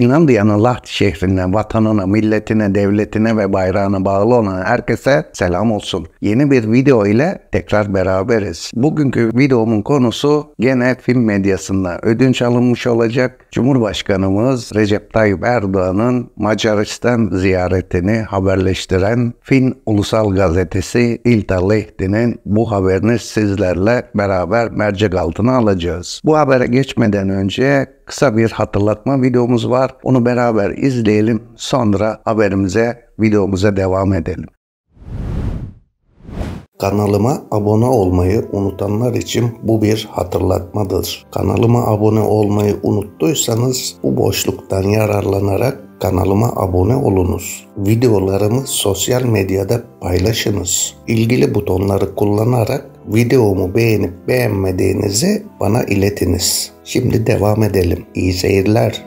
İnandıyan Allah şehrine, vatanına, milletine, devletine ve bayrağına bağlı olan herkese selam olsun. Yeni bir video ile tekrar beraberiz. Bugünkü videomun konusu gene film medyasında ödünç alınmış olacak. Cumhurbaşkanımız Recep Tayyip Erdoğan'ın Macaristan ziyaretini haberleştiren Fin Ulusal Gazetesi İlta Lehti'nin bu haberini sizlerle beraber mercek altına alacağız. Bu habere geçmeden önce kısa bir hatırlatma videomuz var var. Onu beraber izleyelim. Sonra haberimize, videomuza devam edelim. Kanalıma abone olmayı unutanlar için bu bir hatırlatmadır. Kanalıma abone olmayı unuttuysanız bu boşluktan yararlanarak kanalıma abone olunuz. Videolarımı sosyal medyada paylaşınız. İlgili butonları kullanarak videomu beğenip beğenmediğinizi bana iletiniz. Şimdi devam edelim. İyi seyirler.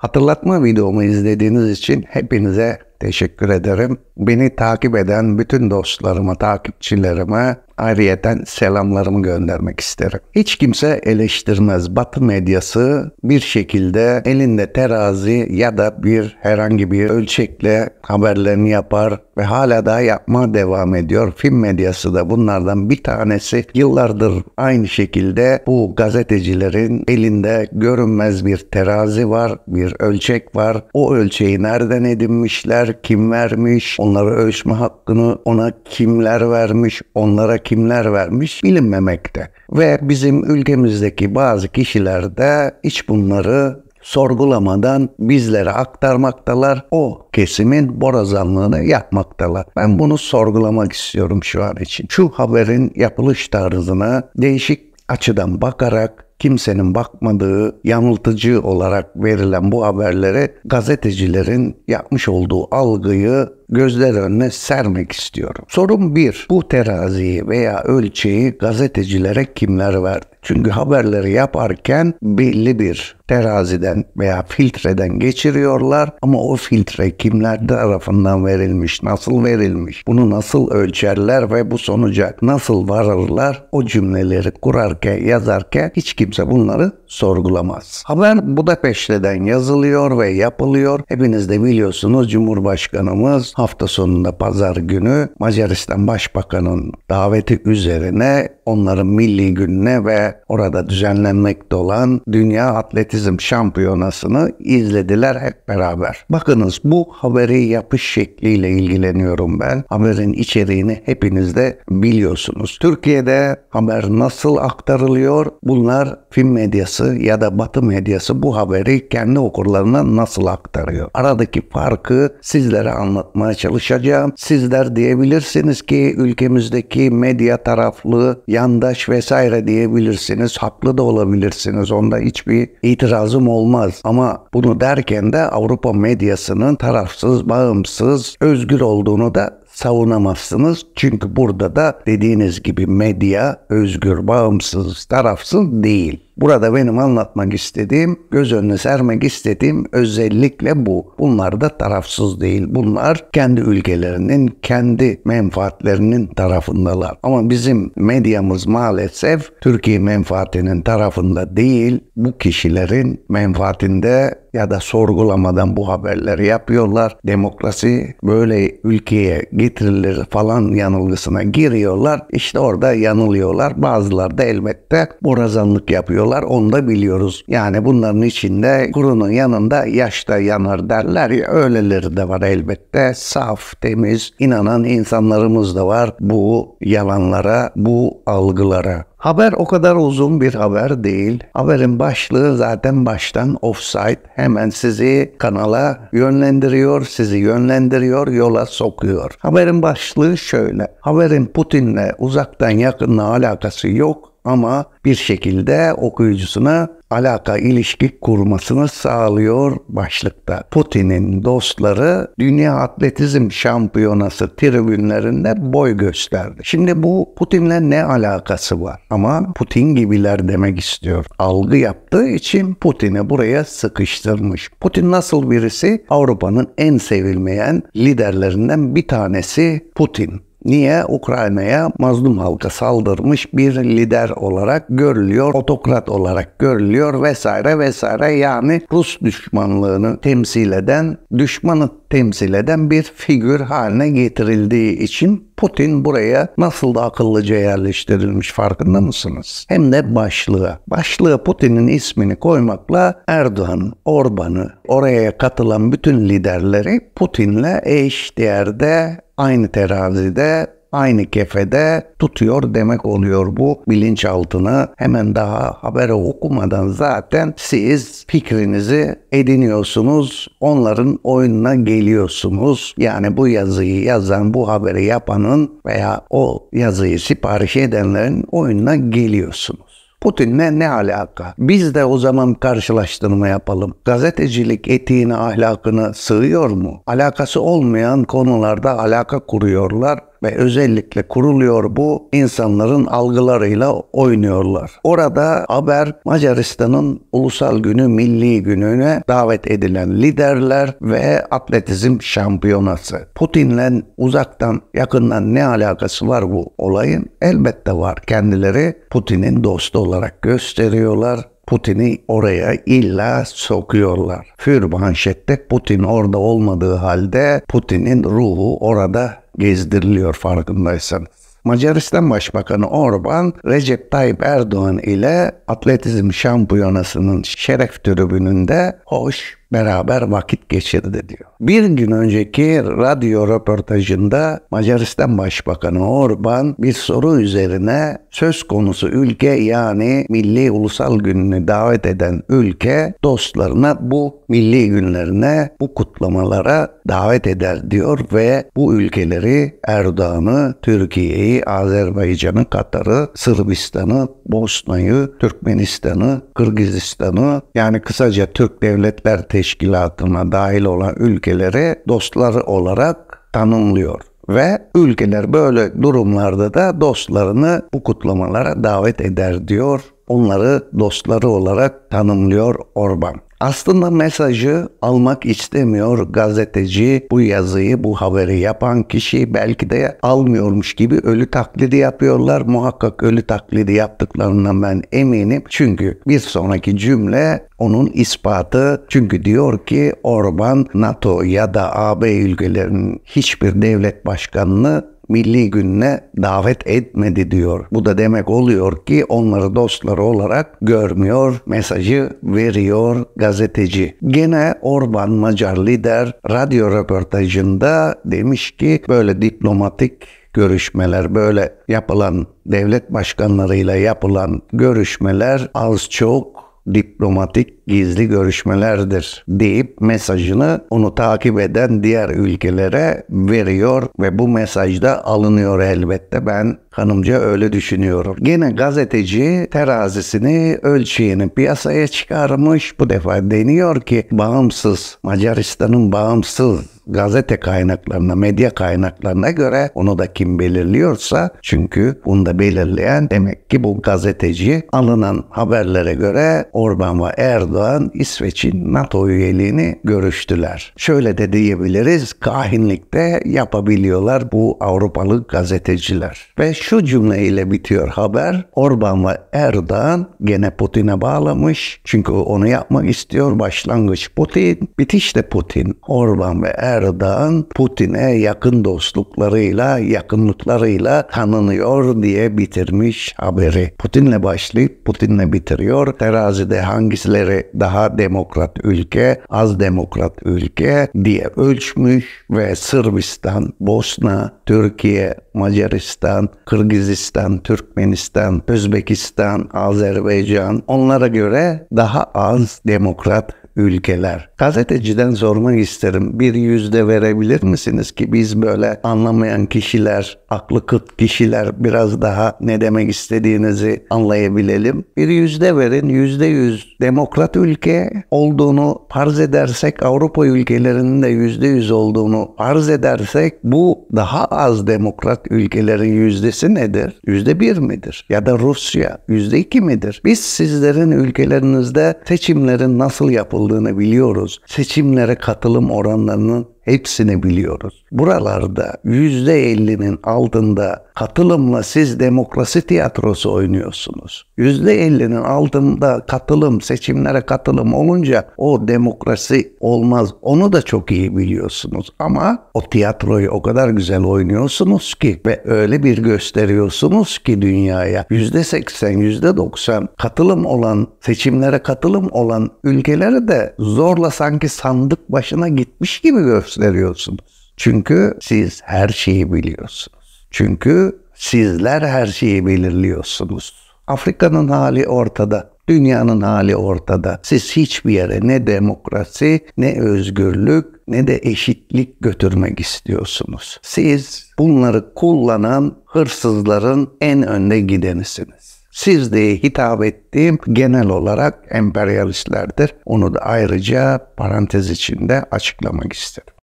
Hatırlatma videomu izlediğiniz için hepinize Teşekkür ederim. Beni takip eden bütün dostlarıma, takipçilerime ayrıyeten selamlarımı göndermek isterim. Hiç kimse eleştirmez. Batı medyası bir şekilde elinde terazi ya da bir herhangi bir ölçekle haberlerini yapar ve hala daha yapma devam ediyor. Film medyası da bunlardan bir tanesi. Yıllardır aynı şekilde bu gazetecilerin elinde görünmez bir terazi var, bir ölçek var. O ölçeği nereden edinmişler, kim vermiş, onlara ölçme hakkını ona kimler vermiş, onlara kimler vermiş bilinmemekte. Ve bizim ülkemizdeki bazı kişiler de hiç bunları sorgulamadan bizlere aktarmaktalar. O kesimin borazanlığını yapmaktalar. Ben bunu sorgulamak istiyorum şu an için. Şu haberin yapılış tarzına değişik açıdan bakarak kimsenin bakmadığı, yanıltıcı olarak verilen bu haberlere gazetecilerin yapmış olduğu algıyı gözler önüne sermek istiyorum. Sorun bir, bu teraziyi veya ölçeği gazetecilere kimler verdi? Çünkü haberleri yaparken belli bir teraziden veya filtreden geçiriyorlar ama o filtre kimler tarafından verilmiş, nasıl verilmiş, bunu nasıl ölçerler ve bu sonuca nasıl varırlar o cümleleri kurarken, yazarken hiç kimse bunları sorgulamaz. Haber Budapeşte'den yazılıyor ve yapılıyor. Hepiniz de biliyorsunuz Cumhurbaşkanımız hafta sonunda pazar günü Macaristan Başbakanının daveti üzerine onların milli gününe ve orada düzenlenmekte olan Dünya Atletizm Şampiyonası'nı izlediler hep beraber. Bakınız bu haberi yapış şekliyle ilgileniyorum ben. Haberin içeriğini hepiniz de biliyorsunuz. Türkiye'de haber nasıl aktarılıyor? Bunlar film medyası ya da batı medyası bu haberi kendi okurlarına nasıl aktarıyor? Aradaki farkı sizlere anlatmaya anlatmaya çalışacağım. Sizler diyebilirsiniz ki ülkemizdeki medya taraflı, yandaş vesaire diyebilirsiniz. Haklı da olabilirsiniz. Onda hiçbir itirazım olmaz. Ama bunu derken de Avrupa medyasının tarafsız, bağımsız, özgür olduğunu da savunamazsınız. Çünkü burada da dediğiniz gibi medya özgür, bağımsız, tarafsız değil. Burada benim anlatmak istediğim, göz önüne sermek istediğim özellikle bu. Bunlar da tarafsız değil. Bunlar kendi ülkelerinin, kendi menfaatlerinin tarafındalar. Ama bizim medyamız maalesef Türkiye menfaatinin tarafında değil, bu kişilerin menfaatinde ya da sorgulamadan bu haberleri yapıyorlar. Demokrasi böyle ülkeye getirilir falan yanılgısına giriyorlar. İşte orada yanılıyorlar. Bazıları da elbette borazanlık yapıyorlar yanıyorlar onu da biliyoruz. Yani bunların içinde kurunun yanında yaş da yanar derler ya öyleleri de var elbette. Saf, temiz, inanan insanlarımız da var bu yalanlara, bu algılara. Haber o kadar uzun bir haber değil. Haberin başlığı zaten baştan offside hemen sizi kanala yönlendiriyor, sizi yönlendiriyor, yola sokuyor. Haberin başlığı şöyle. Haberin Putin'le uzaktan yakınla alakası yok ama bir şekilde okuyucusuna alaka ilişki kurmasını sağlıyor başlıkta. Putin'in dostları Dünya Atletizm Şampiyonası tribünlerinde boy gösterdi. Şimdi bu Putin'le ne alakası var? Ama Putin gibiler demek istiyor. Algı yaptığı için Putin'i buraya sıkıştırmış. Putin nasıl birisi? Avrupa'nın en sevilmeyen liderlerinden bir tanesi Putin. Niye? Ukrayna'ya mazlum halka saldırmış bir lider olarak görülüyor, otokrat olarak görülüyor vesaire vesaire. Yani Rus düşmanlığını temsil eden, düşmanı temsil eden bir figür haline getirildiği için Putin buraya nasıl da akıllıca yerleştirilmiş farkında mısınız? Hem de başlığı başlığı Putin'in ismini koymakla Erdoğan, Orban'ı, oraya katılan bütün liderleri Putin'le eş eşdeğerde aynı terazide aynı kefede tutuyor demek oluyor bu bilinçaltını. Hemen daha habere okumadan zaten siz fikrinizi ediniyorsunuz. Onların oyununa geliyorsunuz. Yani bu yazıyı yazan, bu haberi yapanın veya o yazıyı sipariş edenlerin oyununa geliyorsunuz. Putin ne, ne alaka? Biz de o zaman karşılaştırma yapalım. Gazetecilik etiğine ahlakına sığıyor mu? Alakası olmayan konularda alaka kuruyorlar ve özellikle kuruluyor bu insanların algılarıyla oynuyorlar. Orada Haber Macaristan'ın ulusal günü, milli gününe davet edilen liderler ve atletizm şampiyonası. Putin'le uzaktan yakından ne alakası var bu olayın? Elbette var. Kendileri Putin'in dostu olarak gösteriyorlar Putin'i oraya illa sokuyorlar. Für manşette Putin orada olmadığı halde Putin'in ruhu orada gezdiriliyor farkındaysanız. Macaristan Başbakanı Orban, Recep Tayyip Erdoğan ile atletizm şampiyonasının şeref tribününde hoş beraber vakit geçirdi diyor. Bir gün önceki radyo röportajında Macaristan Başbakanı Orban bir soru üzerine söz konusu ülke yani Milli Ulusal Günü'nü davet eden ülke dostlarına bu milli günlerine bu kutlamalara davet eder diyor ve bu ülkeleri Erdoğan'ı, Türkiye'yi, Azerbaycan'ı, Katar'ı, Sırbistan'ı, Bosna'yı, Türkmenistan'ı, Kırgızistan'ı yani kısaca Türk devletler teşkilatına dahil olan ülkeleri dostları olarak tanımlıyor ve ülkeler böyle durumlarda da dostlarını bu kutlamalara davet eder diyor Onları dostları olarak tanımlıyor Orban. Aslında mesajı almak istemiyor gazeteci bu yazıyı bu haberi yapan kişi belki de almıyormuş gibi ölü taklidi yapıyorlar. Muhakkak ölü taklidi yaptıklarından ben eminim. Çünkü bir sonraki cümle onun ispatı. Çünkü diyor ki Orban NATO ya da AB ülkelerinin hiçbir devlet başkanını milli gününe davet etmedi diyor. Bu da demek oluyor ki onları dostları olarak görmüyor, mesajı veriyor gazeteci. Gene Orban Macar lider radyo röportajında demiş ki böyle diplomatik görüşmeler böyle yapılan devlet başkanlarıyla yapılan görüşmeler az çok diplomatik gizli görüşmelerdir deyip mesajını onu takip eden diğer ülkelere veriyor ve bu mesajda alınıyor elbette. Ben hanımca öyle düşünüyorum. Gene gazeteci terazisini ölçeğini piyasaya çıkarmış. Bu defa deniyor ki bağımsız Macaristan'ın bağımsız gazete kaynaklarına, medya kaynaklarına göre onu da kim belirliyorsa çünkü bunu da belirleyen demek ki bu gazeteci alınan haberlere göre Orban ve Erdoğan İsveç'in NATO üyeliğini görüştüler. Şöyle de diyebiliriz kahinlikte yapabiliyorlar bu Avrupalı gazeteciler. Ve şu cümleyle bitiyor haber. Orban ve Erdoğan gene Putin'e bağlamış. Çünkü onu yapmak istiyor. Başlangıç Putin, bitiş de Putin. Orban ve Erdoğan Erdoğan Putin'e yakın dostluklarıyla, yakınlıklarıyla tanınıyor diye bitirmiş haberi. Putin'le başlayıp Putin'le bitiriyor. Terazide hangisileri daha demokrat ülke, az demokrat ülke diye ölçmüş ve Sırbistan, Bosna, Türkiye, Macaristan, Kırgızistan, Türkmenistan, Özbekistan, Azerbaycan onlara göre daha az demokrat ülkeler. Gazeteciden sormak isterim. Bir yüzde verebilir misiniz ki biz böyle anlamayan kişiler, aklı kıt kişiler biraz daha ne demek istediğinizi anlayabilelim. Bir yüzde verin. Yüzde yüz demokrat ülke olduğunu farz edersek Avrupa ülkelerinin de yüzde yüz olduğunu farz edersek bu daha az demokrat ülkelerin yüzdesi nedir? Yüzde bir midir? Ya da Rusya yüzde iki midir? Biz sizlerin ülkelerinizde seçimlerin nasıl yapıldığını yapıldığını biliyoruz. Seçimlere katılım oranlarının Hepsini biliyoruz. Buralarda %50'nin altında katılımla siz demokrasi tiyatrosu oynuyorsunuz. %50'nin altında katılım, seçimlere katılım olunca o demokrasi olmaz. Onu da çok iyi biliyorsunuz. Ama o tiyatroyu o kadar güzel oynuyorsunuz ki ve öyle bir gösteriyorsunuz ki dünyaya %80, %90 katılım olan, seçimlere katılım olan ülkeleri de zorla sanki sandık başına gitmiş gibi gösteriyorsunuz gösteriyorsunuz. Çünkü siz her şeyi biliyorsunuz. Çünkü sizler her şeyi belirliyorsunuz. Afrika'nın hali ortada. Dünyanın hali ortada. Siz hiçbir yere ne demokrasi, ne özgürlük, ne de eşitlik götürmek istiyorsunuz. Siz bunları kullanan hırsızların en önde gidenisiniz. Siz diye hitap ettiğim genel olarak emperyalistlerdir. Onu da ayrıca parantez içinde açıklamak isterim.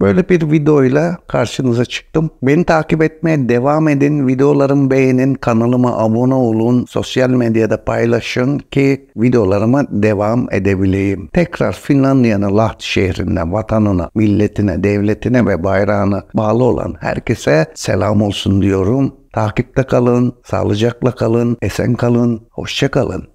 Böyle bir videoyla karşınıza çıktım. Beni takip etmeye devam edin. Videolarımı beğenin, kanalıma abone olun, sosyal medyada paylaşın ki videolarıma devam edebileyim. Tekrar Finlandiya'nın Lahti şehrine, vatanına, milletine, devletine ve bayrağına bağlı olan herkese selam olsun diyorum. Takipte kalın, sağlıcakla kalın, esen kalın, hoşça kalın.